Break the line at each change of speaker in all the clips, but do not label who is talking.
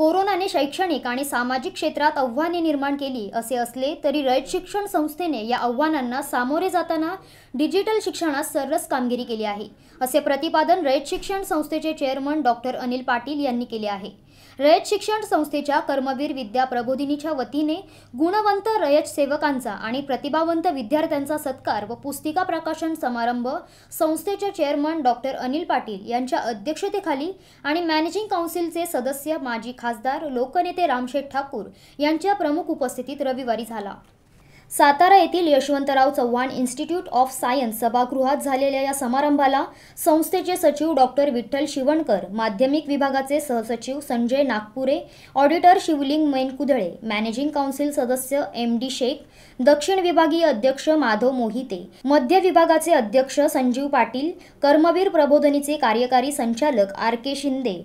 कोरोनाने शैक्षणिक आणि सामाजिक क्षेत्रात आव्हाने निर्माण केली असे असले तरी रयत शिक्षण संस्थेने या आव्हानांना सामोरे जाताना डिजिटल शिक्षणात सरस कामगिरी केली आहे असे प्रतिपादन रयत शिक्षण संस्थेचे चेअरमन डॉक्टर अनिल पाटील यांनी केले आहे रयत शिक्षण संस्थेच्या कर्मवीर विद्या प्रबोधिनीच्या वतीने गुणवंत रयत सेवकांचा आणि प्रतिभावंत विद्यार्थ्यांचा सत्कार व पुस्तिका प्रकाशन समारंभ संस्थेचे चेअरमन डॉक्टर अनिल पाटील यांच्या अध्यक्षतेखाली आणि मॅनेजिंग काउन्सिलचे सदस्य माजी खास खासदार लोकनेते रामशेठ ठाकूर यांच्या प्रमुख उपस्थितीत रविवारी झाला सातारा येथील Yashwantrao Chavan institute of science सभागृहात झालेल्या या समारंभाला संस्थेचे सचिव डॉक्टर विठ्ठल शिवणकर माध्यमिक विभागाचे सहसचिव Sanjay Nagpure auditor Shivling Mainkudhale managing council सदस्य एम डी शेख दक्षिण विभागीय अध्यक्ष माधव मोहिते मध्य विभागाचे अध्यक्ष संजीव पाटील कर्मवीर प्रबोधनीचे कार्यकारी संचालक आर के शिंदे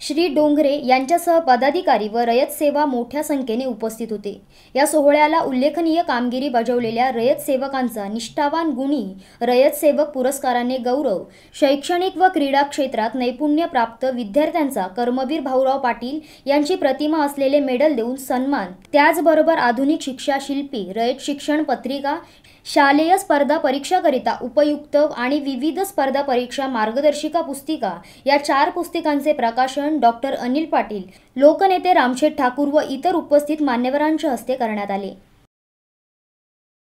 श्री डोंगरे यांच्यासह पदाधिकारी व रयत सेवा मोठ्या संख्येने उपस्थित होते या सोहळ्याला उल्लेखनीय कामगिरी बजावलेल्या रयत सेवकांचा निष्ठावान गुणी रयत सेवक पुरस्काराने गौरव शैक्षणिक व क्रीडा क्षेत्रात नैपुण्य प्राप्त विद्यार्थ्यांचा कर्मवीर भाऊराव पाटील यांची प्रतिमा असलेले मेडल देऊन सन्मान त्याचबरोबर आधुनिक शिक्षा शिल्पी रयत शिक्षण पत्रिका शालेय स्पर्धा परीक्षाकरिता उपयुक्त आणि विविध स्पर्धा परीक्षा मार्गदर्शिका पुस्तिका या चार पुस्तिकांचे प्रकाशन डॉ डॉक्टर अनिल पाटील लोकनेते रामशेठ ठाकूर व इतर उपस्थित मान्यवरांच्या हस्ते करण्यात आले